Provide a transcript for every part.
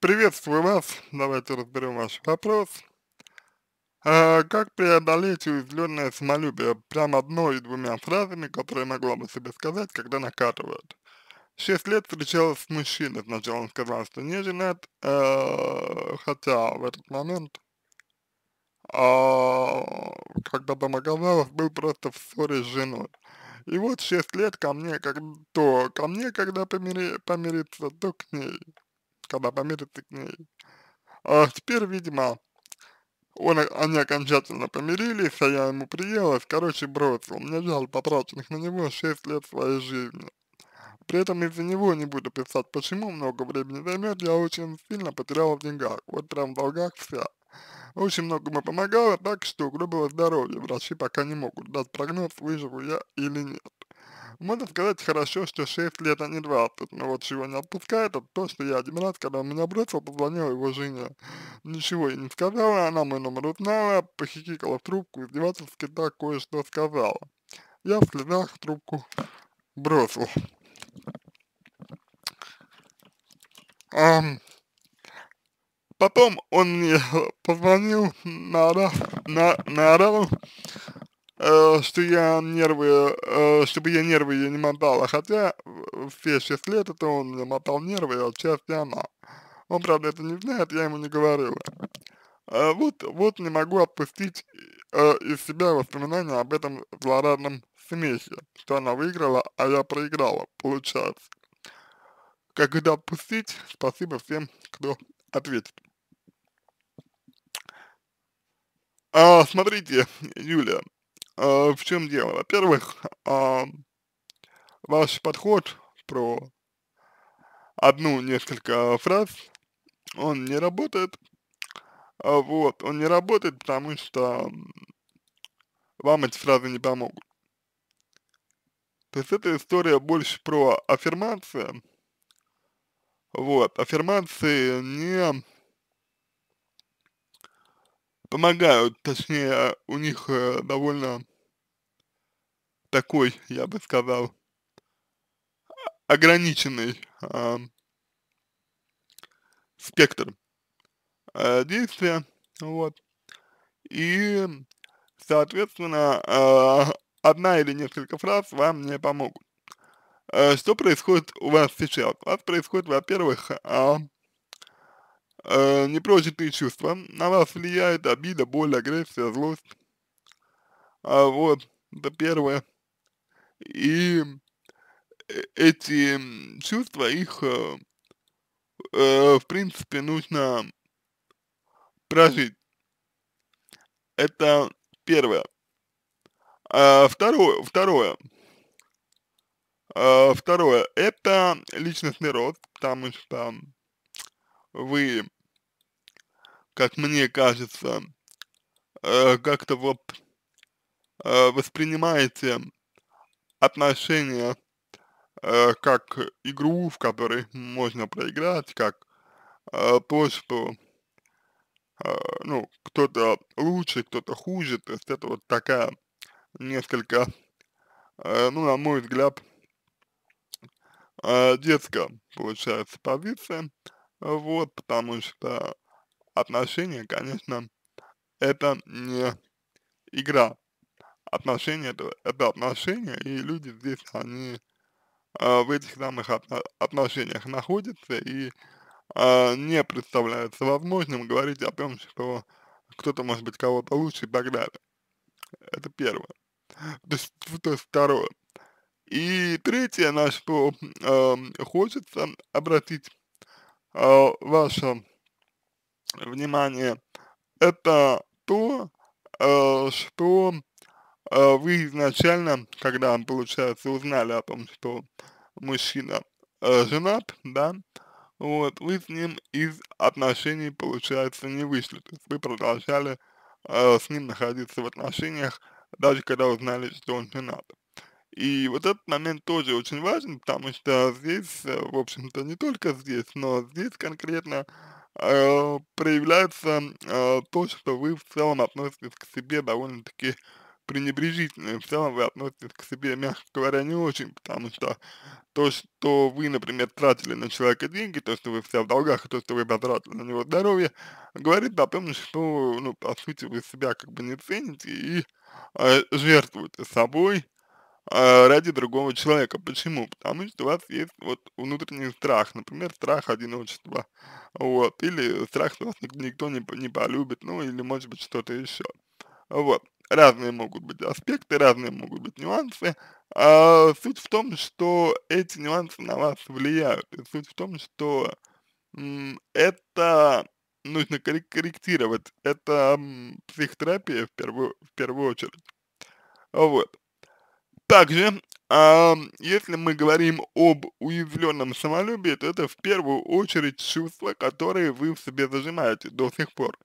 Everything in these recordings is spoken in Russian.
Приветствую вас. Давайте разберем ваш вопрос. А, как преодолеть уязвленное самолюбие? Прям одной и двумя фразами, которые могла бы себе сказать, когда накатывают. Шесть лет встречалась с мужчиной. Сначала он сказал, что не женат, э, хотя в этот момент, э, когда там оказалось, был просто в ссоре с женой. И вот шесть лет ко мне, как, то ко мне, когда помири, помириться, то к ней когда помирится к ней. А теперь, видимо, он, они окончательно помирились, а я ему приелась, короче, бросил. Мне жаль потраченных на него 6 лет своей жизни. При этом из-за него не буду писать, почему много времени займет, я очень сильно потерял в деньгах, вот прям в долгах вся. Очень много ему помогало, так что, грубо здоровья, врачи пока не могут дать прогноз, выживу я или нет. Можно сказать, хорошо, что 6 лет, а не 20, но ну, вот чего не отпускает, это то, что я один раз, когда он меня бросил, позвонил его жене. Ничего ей не сказала, она мой номер узнала, похихикала в трубку, издевательски так кое-что сказала. Я в слезах трубку бросил. Um, потом он мне позвонил, наорал, на, наорал Э, что я нервы, э, чтобы я нервы ей не мотала, хотя все 6 лет это он мне мотал нервы, а сейчас я она. Он, правда, это не знает, я ему не говорила. Э, вот, вот не могу отпустить из себя воспоминания об этом злорадном смехе, что она выиграла, а я проиграла, получается. Как это отпустить? Спасибо всем, кто ответит. А, смотрите, Юля, Э, в чем дело? Во-первых, а, ваш подход про одну несколько фраз, он не работает, а, вот, он не работает, потому что вам эти фразы не помогут. То есть эта история больше про аффирмации, вот, аффирмации не помогают, точнее, у них э, довольно такой, я бы сказал, ограниченный э, спектр э, действия, вот, и, соответственно, э, одна или несколько фраз вам не помогут. Э, что происходит у вас сейчас? У вас происходит, во-первых, э, э, непрочитые чувства. На вас влияет обида, боль, агрессия, злость. А вот, это первое. И э, эти чувства, их, э, э, в принципе, нужно прожить. Это первое. А второе, второе. А второе, это личностный рост, потому что вы как мне кажется, э, как-то вот э, воспринимаете отношения э, как игру, в которой можно проиграть, как э, то, что э, ну, кто-то лучше, кто-то хуже, то есть это вот такая несколько, э, ну, на мой взгляд, э, детская, получается, позиция, вот, потому что отношения, конечно, это не игра. Отношения это, это отношения, и люди здесь, они э, в этих самых отношениях находятся и э, не представляется возможным говорить о том, что кто-то может быть кого-то лучше и так далее. Это первое. То есть, то есть второе. И третье, на что э, хочется обратить э, ваше внимание, это то, э, что э, вы изначально, когда, получается, узнали о том, что мужчина э, женат, да, вот, вы с ним из отношений, получается, не вышли, то есть вы продолжали э, с ним находиться в отношениях, даже когда узнали, что он женат. И вот этот момент тоже очень важен, потому что здесь, э, в общем-то, не только здесь, но здесь конкретно Э, проявляется э, то, что вы в целом относитесь к себе довольно-таки пренебрежительно, в целом вы относитесь к себе, мягко говоря, не очень, потому что то, что вы, например, тратили на человека деньги, то, что вы все в долгах, то, что вы потратили на него здоровье, говорит о том, что, ну, по сути, вы себя как бы не цените и э, жертвуете собой, а, ради другого человека. Почему? Потому что у вас есть вот внутренний страх, например, страх одиночества, вот, или страх, что вас никто не, не полюбит, ну, или, может быть, что-то еще. Вот, разные могут быть аспекты, разные могут быть нюансы. А суть в том, что эти нюансы на вас влияют, и суть в том, что это нужно корректировать, это психотерапия в первую, в первую очередь. Вот. Также, э, если мы говорим об уязвленном самолюбии, то это в первую очередь чувства, которые вы в себе зажимаете до сих пор.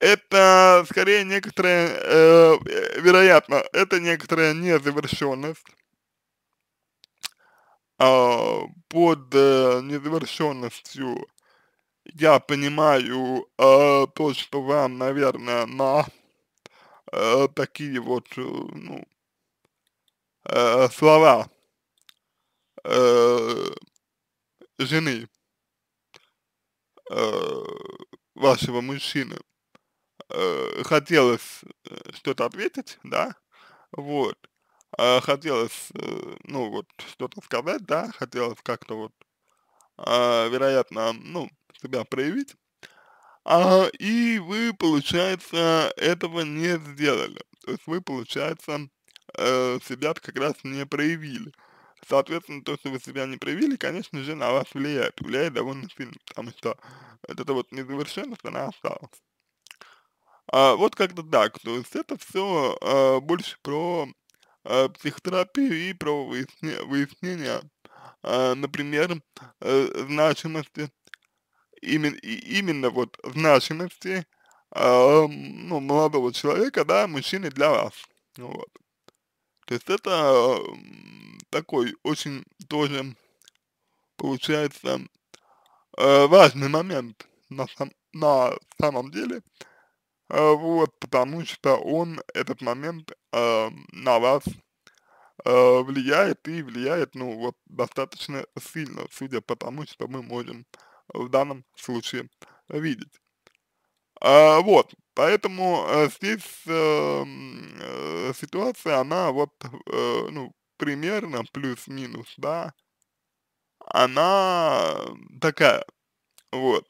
Это скорее некоторая, э, э вероятно, это некоторая незавершенность э, а, под э, незавершенностью я понимаю э, то, что вам, наверное, на э, такие вот, э, ну, э, слова э, жены э, вашего мужчины, э, хотелось что-то ответить, да, вот, э, хотелось, э, ну, вот, что-то сказать, да, хотелось как-то вот, э, вероятно, ну, себя проявить, а, и вы, получается, этого не сделали. То есть вы, получается, э, себя как раз не проявили. Соответственно, то, что вы себя не проявили, конечно же, на вас влияет. Влияет довольно сильно, потому что вот эта вот незавершенность, она осталась. А, вот как-то так. То есть это все а, э, больше про а, психотерапию и про выясни, выяснение, а, например, а, значимости, именно, именно вот значимости а, ну, молодого человека, да, мужчины для вас. Вот. То есть это такой очень тоже получается э, важный момент на, сам, на самом деле, э, вот, потому что он, этот момент э, на вас влияет и влияет, ну, вот, достаточно сильно, судя по тому, что мы можем в данном случае видеть. А, вот, поэтому э, здесь эм, э, ситуация, она вот, э, ну, примерно плюс-минус, да, она эм, такая, вот.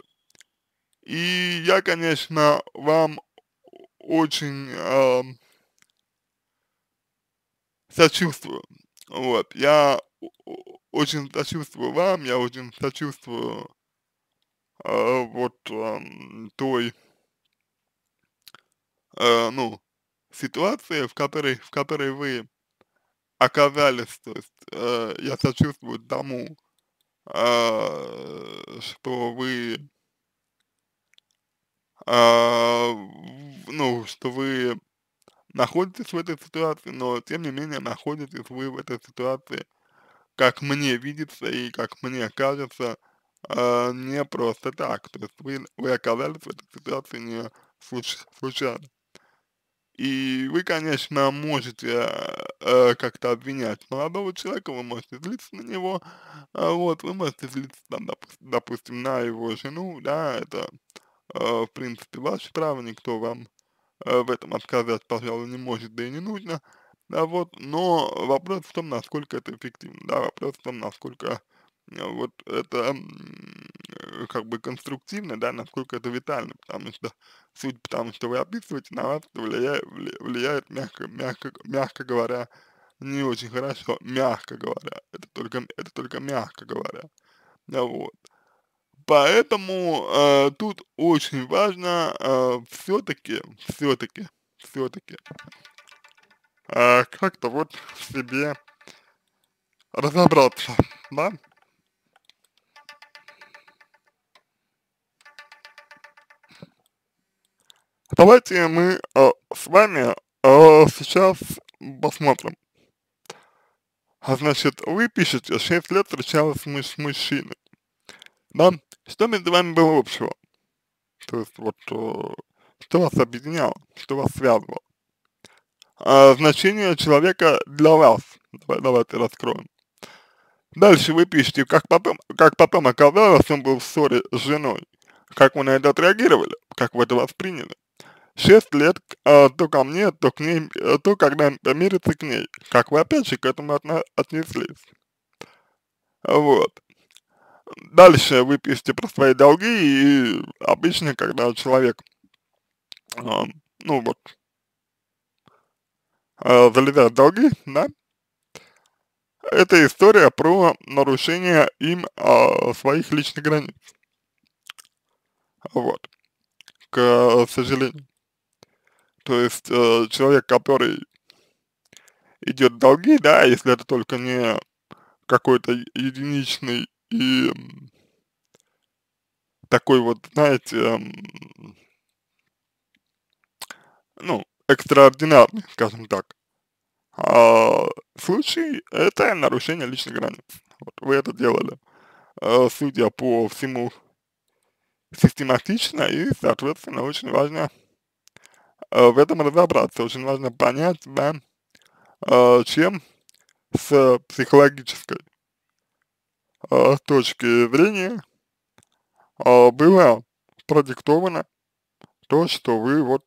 И я, конечно, вам очень э, сочувствую, вот, я очень сочувствую вам, я очень сочувствую э, вот э, той э, ну, ситуации, в которой, в которой вы оказались, то есть э, я сочувствую тому, э, что вы, э, ну, что вы находитесь в этой ситуации, но тем не менее находитесь вы в этой ситуации, как мне видится и как мне кажется, э, не просто так. То есть вы, вы оказались в этой ситуации не случайно. И вы, конечно, можете э, как-то обвинять молодого человека, вы можете злиться на него, э, вот, вы можете злиться, там, допу допустим, на его жену, да, это, э, в принципе, ваше право, никто вам э, в этом отказать, пожалуй, не может, да и не нужно, да, вот, но вопрос в том, насколько это эффективно, да, вопрос в том, насколько э, вот это э, как бы конструктивно, да, насколько это витально, потому что Суть потому, что вы описываете, на вас влияет, влияет мягко, мягко, мягко говоря, не очень хорошо, мягко говоря. Это только, это только мягко говоря. да Вот. Поэтому э, тут очень важно э, все-таки, все-таки, все-таки э, как-то вот себе разобраться, да? Давайте мы э, с вами э, сейчас посмотрим. А значит, вы пишете, 6 лет встречалась мы с мужчиной. Да? Что между вами было общего? То есть, вот, э, что вас объединяло, что вас связывало? А, значение человека для вас. Давай, давайте раскроем. Дальше вы пишете, как потом, как потом оказалось, он был в ссоре с женой. Как вы на это отреагировали? Как вы это восприняли? 6 лет э, то ко мне, то к ней, э, то когда мирится к ней. Как вы опять же к этому отна отнеслись? Вот. Дальше вы пишете про свои долги, и обычно, когда человек, э, ну вот, э, а, залезает в долги, да, это история про нарушение им э, своих личных границ. Вот. к сожалению. То есть э, человек, который идет в долги, да, если это только не какой-то единичный и такой вот, знаете, эм, ну, экстраординарный, скажем так, а, случай, это нарушение личных границ. Вот вы это делали, э, судя по всему, систематично и, соответственно, очень важно Э, в этом разобраться. Очень важно понять, да, э, чем с психологической э, точки зрения было продиктовано то, что вы вот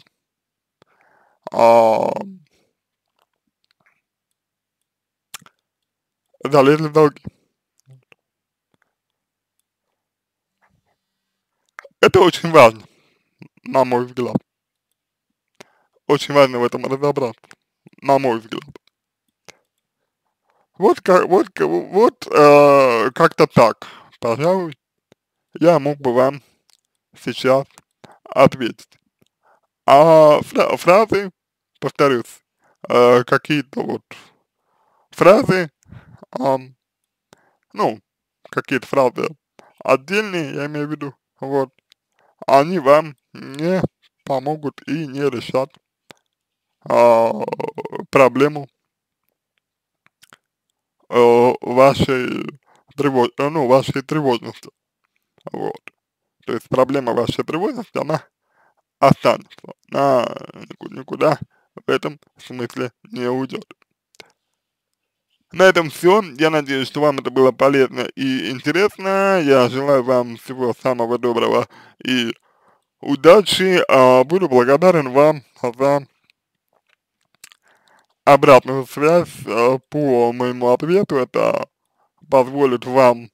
а, залезли в долги. Это очень важно, на мой взгляд. Очень важно в этом разобраться, на мой взгляд. Вот, как, вот, вот э, как-то так, пожалуй, я мог бы вам сейчас ответить. А фра фразы, повторюсь, э, какие-то вот фразы, э, ну, какие-то фразы отдельные, я имею в виду, вот, они вам не помогут и не решат а, проблему э, вашей тревож... Э, ну, вашей тревожности. Вот. То есть проблема вашей тревожности, она останется. Она никуда в этом смысле не уйдет. На этом все. Я надеюсь, что вам это было полезно и интересно. Я желаю вам всего самого доброго и удачи. А буду благодарен вам за обратную связь э, по моему ответу. Это позволит вам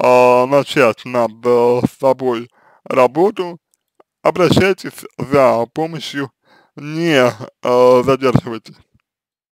э, начать над э, собой работу. Обращайтесь за помощью, не э, задерживайтесь.